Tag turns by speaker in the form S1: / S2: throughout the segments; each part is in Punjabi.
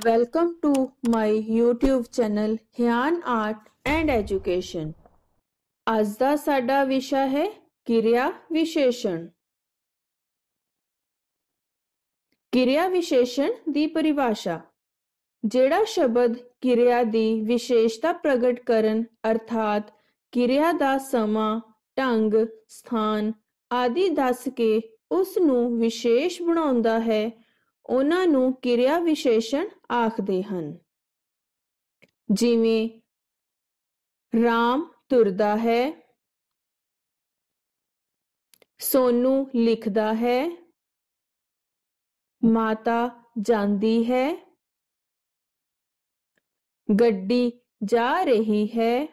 S1: Welcome to my YouTube channel ਹਿਆਨ ਆਰਟ ਐਂਡ ਐਜੂਕੇਸ਼ਨ ਅੱਜ ਦਾ ਸਾਡਾ ਵਿਸ਼ਾ ਹੈ ਕਿਰਿਆ ਵਿਸ਼ੇਸ਼ਣ ਕਿਰਿਆ ਵਿਸ਼ੇਸ਼ਣ ਦੀ ਪਰਿਭਾਸ਼ਾ ਜਿਹੜਾ ਸ਼ਬਦ ਕਿਰਿਆ ਦੀ ਵਿਸ਼ੇਸ਼ਤਾ ਪ੍ਰਗਟ ਕਰਨ ਅਰਥਾਤ ਕਿਰਿਆ ਦਾ ਸਮਾਂ ਢੰਗ ਸਥਾਨ ਆਦਿ ਦੱਸ ਕੇ ਉਸ ਨੂੰ ਵਿਸ਼ੇਸ਼ ਬਣਾਉਂਦਾ ਹੈ ਉਹਨਾਂ ਨੂੰ ਕਿਰਿਆ ਵਿਸ਼ੇਸ਼ਣ ਆਖਦੇ ਹਨ ਜਿਵੇਂ ਰਾਮ ਤੁਰਦਾ ਹੈ ਸੋਨੂ ਲਿਖਦਾ ਹੈ ਮਾਤਾ ਜਾਂਦੀ ਹੈ ਗੱਡੀ ਜਾ ਰਹੀ ਹੈ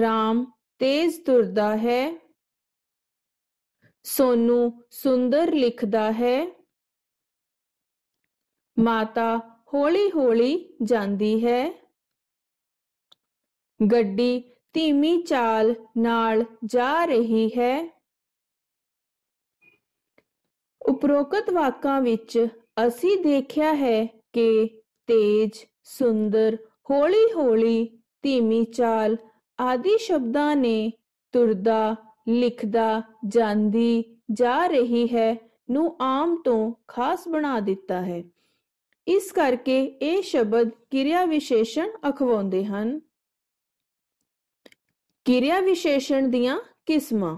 S1: ਰਾਮ ਤੇਜ਼ ਤੁਰਦਾ ਹੈ ਸੋਨੂ ਸੁੰਦਰ ਲਿਖਦਾ ਹੈ ਮਾਤਾ ਹੌਲੀ-ਹੌਲੀ ਜਾਂਦੀ ਹੈ ਗੱਡੀ ਧੀਮੀ ਚਾਲ ਨਾਲ ਜਾ ਰਹੀ ਹੈ ਉਪਰੋਕਤ ਵਾਕਾਂ ਵਿੱਚ ਅਸੀਂ ਦੇਖਿਆ ਹੈ ਕਿ ਤੇਜ ਸੁੰਦਰ ਹੌਲੀ-ਹੌਲੀ ਧੀਮੀ ਚਾਲ ਆਦਿ ਸ਼ਬਦਾਂ ਨੇ ਤੁਰਦਾ ਲਿਖਦਾ ਜਾਂਦੀ ਜਾ ਰਹੀ ਹੈ ਨੂੰ ਆਮ ਤੋਂ ਖਾਸ ਬਣਾ ਦਿੱਤਾ ਹੈ ਇਸ ਕਰਕੇ ਇਹ ਸ਼ਬਦ ਕਿਰਿਆ ਵਿਸ਼ੇਸ਼ਣ ਅਖਵਾਉਂਦੇ ਹਨ ਕਿਰਿਆ ਵਿਸ਼ੇਸ਼ਣ ਦੀਆਂ ਕਿਸਮਾਂ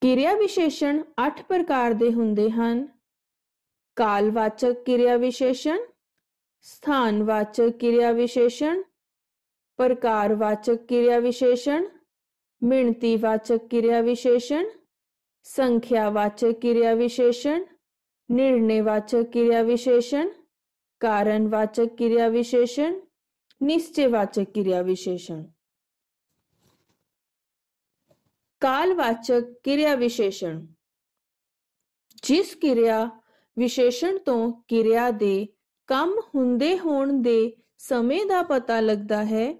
S1: ਕਿਰਿਆ ਵਿਸ਼ੇਸ਼ਣ 8 ਪ੍ਰਕਾਰ ਦੇ ਹੁੰਦੇ ਹਨ ਕਾਲਵਾਚਕ ਕਿਰਿਆ ਵਿਸ਼ੇਸ਼ਣ ਸਥਾਨਵਾਚਕ ਕਿਰਿਆ ਵਿਸ਼ੇਸ਼ਣ ਪ੍ਰਕਾਰਵਾਚਕ ਕਿਰਿਆ ਵਿਸ਼ੇਸ਼ਣ ਮਿਣਤੀਵਾਚਕ ਕਿਰਿਆ ਵਿਸ਼ੇਸ਼ਣ ਸੰਖਿਆਵਾਚਕ ਕਿਰਿਆ ਵਿਸ਼ੇਸ਼ਣ નિર્ણયવાચક ક્રિયા વિશેષણ કારણવાચક ક્રિયા વિશેષણ નિશ્ચયવાચક ક્રિયા વિશેષણ ਕਾਲਵਾਚਕ ਕਿਰਿਆ ਵਿਸ਼ੇਸ਼ਣ ਜਿਸ ਕਿਰਿਆ ਵਿਸ਼ੇਸ਼ਣ ਤੋਂ ਕਿਰਿਆ ਦੇ ਕੰਮ ਹੁੰਦੇ ਹੋਣ ਦੇ ਸਮੇਂ ਦਾ ਪਤਾ ਲੱਗਦਾ ਹੈ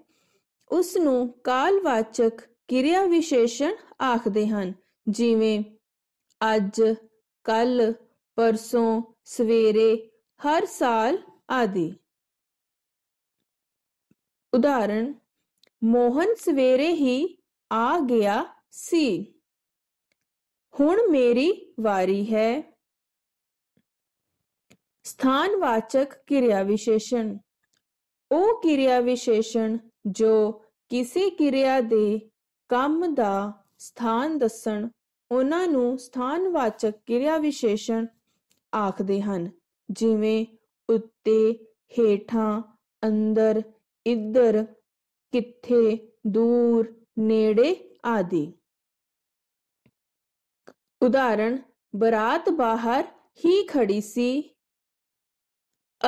S1: ਉਸ ਨੂੰ ਕਾਲਵਾਚਕ ਕਿਰਿਆ ਵਿਸ਼ੇਸ਼ਣ ਆਖਦੇ ਹਨ ਜਿਵੇਂ ਅੱਜ ਕੱਲ ਪਰਸੋਂ ਸਵੇਰੇ ਹਰ ਸਾਲ ਆਦਿ ਉਦਾਹਰਣ ਮੋਹਨ ਸਵੇਰੇ ਹੀ ਆ ਗਿਆ ਸੀ ਹੁਣ ਮੇਰੀ ਵਾਰੀ ਹੈ ਸਥਾਨਵਾਚਕ ਕਿਰਿਆ ਵਿਸ਼ੇਸ਼ਣ ਉਹ ਕਿਰਿਆ ਵਿਸ਼ੇਸ਼ਣ ਜੋ ਕਿਸੇ ਕਿਰਿਆ ਦੇ ਕੰਮ ਦਾ ਸਥਾਨ ਦੱਸਣ ਉਹਨਾਂ ਨੂੰ ਸਥਾਨਵਾਚਕ ਕਿਰਿਆ ਵਿਸ਼ੇਸ਼ਣ ਆਖਦੇ ਹਨ ਜਿਵੇਂ ਉੱਤੇ ਹੇਠਾਂ ਅੰਦਰ ਇੱਧਰ ਕਿੱਥੇ ਦੂਰ ਨੇੜੇ ਆਦਿ ਉਦਾਹਰਣ ਬਰਾਤ ਬਾਹਰ ਹੀ ਖੜੀ ਸੀ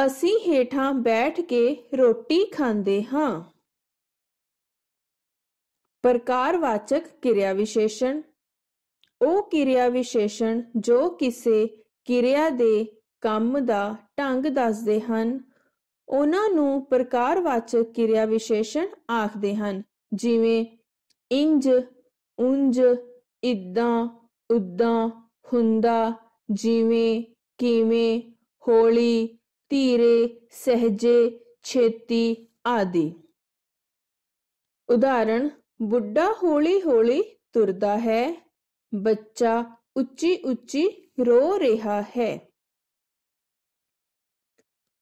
S1: ਅਸੀਂ ਹੇਠਾਂ ਬੈਠ ਕੇ ਰੋਟੀ ਖਾਂਦੇ ਹਾਂ ਪ੍ਰਕਾਰਵਾਚਕ ਕਿਰਿਆ ਵਿਸ਼ੇਸ਼ਣ ਉਹ ਕਿਰਿਆ ਵਿਸ਼ੇਸ਼ਣ ਜੋ ਕਿਸੇ ਕਿਰਿਆ ਦੇ ਕੰਮ ਦਾ ਢੰਗ ਦੱਸਦੇ ਹਨ ਉਹਨਾਂ ਨੂੰ ਪ੍ਰਕਾਰਵਾਚਕ ਕਿਰਿਆ ਵਿਸ਼ੇਸ਼ਣ ਆਖਦੇ ਹਨ ਜਿਵੇਂ ਇੰਜ ਉੰਜ ਇਦਾਂ ਉਦਾਂ ਹੁੰਦਾ ਜਿਵੇਂ ਕਿਵੇਂ ਹੌਲੀ ਧੀਰੇ ਸਹਜੇ ਛੇਤੀ ਆਦਿ ਉਦਾਹਰਣ ਬੁੱਢਾ ਹੌਲੀ ਹੌਲੀ ਤੁਰਦਾ ਹੈ ਬੱਚਾ ਉੱਚੀ ਉੱਚੀ ਰੋ ਰਿਹਾ ਹੈ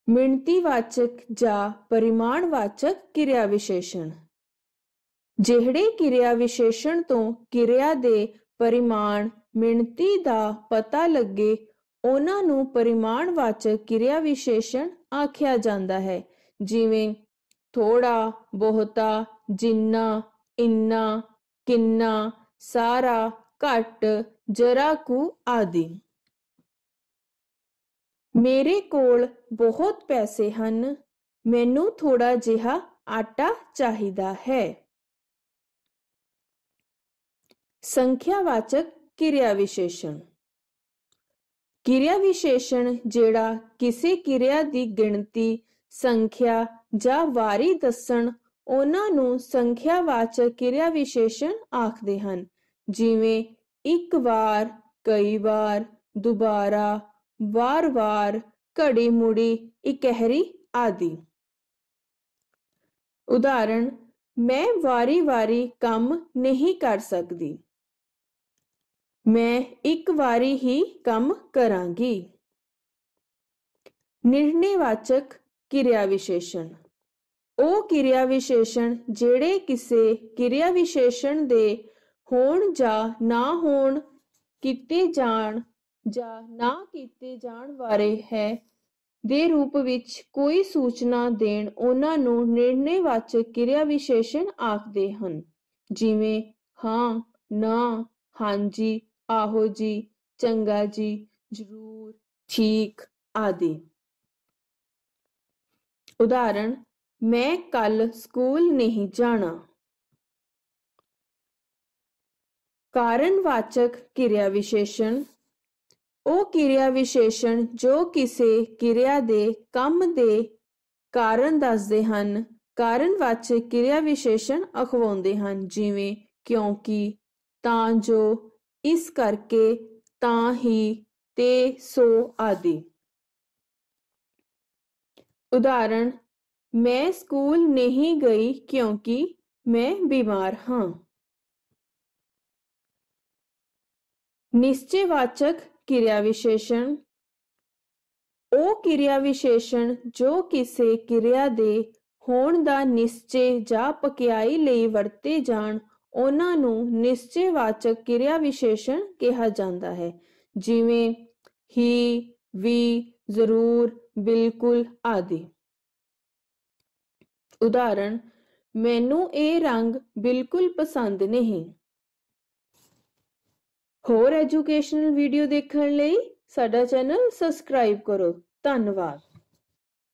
S1: ਮਿਣਤੀਵਾਚਕ ਜਾਂ ਪਰਿਮਾਣਵਾਚਕ ਕਿਰਿਆ ਵਿਸ਼ੇਸ਼ਣ ਜਿਹੜੇ ਕਿਰਿਆ ਵਿਸ਼ੇਸ਼ਣ ਤੋਂ ਕਿਰਿਆ ਦੇ ਪਰਿਮਾਣ ਮਿਣਤੀ ਦਾ ਪਤਾ ਲੱਗੇ ਉਹਨਾਂ ਨੂੰ ਪਰਿਮਾਣਵਾਚਕ ਕਿਰਿਆ ਵਿਸ਼ੇਸ਼ਣ ਆਖਿਆ ਜਾਂਦਾ ਹੈ ਜਿਵੇਂ ਥੋੜਾ ਬਹੁਤਾ ਜਿੰਨਾ ਇੰਨਾ ਕਿੰਨਾ ਸਾਰਾ ਘੱਟ ਜਰਾ ਕੁ ਆਦਿ ਮੇਰੇ ਕੋਲ ਬਹੁਤ ਪੈਸੇ ਹਨ ਮੈਨੂੰ ਥੋੜਾ ਜਿਹਾ ਆਟਾ ਚਾਹੀਦਾ ਹੈ ਸੰਖਿਆਵਾਚਕ ਕਿਰਿਆ ਵਿਸ਼ੇਸ਼ਣ ਕਿਰਿਆ ਵਿਸ਼ੇਸ਼ਣ ਜਿਹੜਾ ਕਿਸੇ ਕਿਰਿਆ ਦੀ ਗਿਣਤੀ ਸੰਖਿਆ ਜਾਂ ਵਾਰੀ ਦੱਸਣ ਉਹਨਾਂ ਨੂੰ ਸੰਖਿਆਵਾਚਕ ਕਿਰਿਆ ਵਿਸ਼ੇਸ਼ਣ ਆਖਦੇ ਹਨ ਜਿਵੇਂ ਇੱਕ ਵਾਰ ਕਈ ਵਾਰ ਦੁਬਾਰਾ ਵਾਰ-ਵਾਰ ਘੜੀ ਮੁੜੀ ਇਕਹਿਰੀ ਆਦਿ ਉਦਾਹਰਣ ਮੈਂ ਵਾਰੀ-ਵਾਰੀ ਕੰਮ ਨਹੀਂ ਕਰ ਸਕਦੀ ਮੈਂ ਇੱਕ ਵਾਰੀ ਹੀ ਕੰਮ ਕਰਾਂਗੀ ਨਿਰਣੇਵਾਚਕ ਕਿਰਿਆ ਵਿਸ਼ੇਸ਼ਣ ਉਹ ਕਿਰਿਆ ਵਿਸ਼ੇਸ਼ਣ ਜਿਹੜੇ ਕਿਸੇ ਕਿਰਿਆ ਵਿਸ਼ੇਸ਼ਣ ਦੇ ਹੋਣ ਜਾਂ ਨਾ ਹੋਣ ਕੀਤੇ ਜਾਣ ਜਾਂ ਨਾ ਕੀਤੇ ਜਾਣ ਬਾਰੇ ਹੈ ਦੇ ਰੂਪ ਵਿੱਚ ਕੋਈ ਸੂਚਨਾ ਦੇਣ ਉਹਨਾਂ ਨੂੰ ਨਿਰਣੇਵਾਚਕ ਕਿਰਿਆ ਵਿਸ਼ੇਸ਼ਣ ਆਖਦੇ ਹਨ ਜਿਵੇਂ ਹਾਂ ਨਾ ਹਾਂਜੀ ਆਹੋ ਜੀ ਚੰਗਾ ਜੀ ਜ਼ਰੂਰ ਠੀਕ ਆਦਿ ਉਦਾਹਰਣ ਮੈਂ ਕੱਲ ਸਕੂਲ ਨਹੀਂ ਜਾਣਾ ਕਾਰਨਵਾਚਕ ਕਿਰਿਆ ਵਿਸ਼ੇਸ਼ਣ ਉਹ ਕਿਰਿਆ ਵਿਸ਼ੇਸ਼ਣ ਜੋ ਕਿਸੇ ਕਿਰਿਆ ਦੇ ਕੰਮ ਦੇ ਕਾਰਨ ਦੱਸਦੇ ਹਨ ਕਾਰਨਵਾਚਕ ਕਿਰਿਆ ਵਿਸ਼ੇਸ਼ਣ ਅਖਵਾਉਂਦੇ ਹਨ ਜਿਵੇਂ ਕਿਉਂਕਿ ਤਾਂ ਜੋ ਇਸ ਕਰਕੇ ਤਾਂ ਹੀ ਤੇ ਸੋ ਆਦਿ ਉਦਾਹਰਣ ਮੈਂ ਸਕੂਲ ਨਹੀਂ ਗਈ ਕਿਉਂਕਿ ਮੈਂ ਬਿਮਾਰ ਹਾਂ ਨਿਸ਼ਚੈਵਾਚਕ ਕਿਰਿਆ ਵਿਸ਼ੇਸ਼ਣ ਉਹ ਕਿਰਿਆ ਵਿਸ਼ੇਸ਼ਣ ਜੋ ਕਿਸੇ ਕਿਰਿਆ ਦੇ ਹੋਣ ਦਾ ਨਿਸ਼ਚੇ ਜਾਂ ਪਕਿਆਈ ਲਈ ਵਰਤੇ ਜਾਣ ਉਹਨਾਂ ਨੂੰ ਨਿਸ਼ਚੇਵਾਚਕ ਕਿਰਿਆ ਵਿਸ਼ੇਸ਼ਣ ਕਿਹਾ ਜਾਂਦਾ ਹੈ ਜਿਵੇਂ ਹੀ ਵੀ ਜ਼ਰੂਰ ਬਿਲਕੁਲ ਆਦਿ ਉਦਾਹਰਣ ਮੈਨੂੰ ਇਹ ਰੰਗ ਬਿਲਕੁਲ ਪਸੰਦ ਨਹੀਂ ਹੋਰ ਐਜੂਕੇਸ਼ਨਲ ਵੀਡੀਓ ਦੇਖਣ ਲਈ ਸਾਡਾ ਚੈਨਲ ਸਬਸਕ੍ਰਾਈਬ ਕਰੋ ਧੰਨਵਾਦ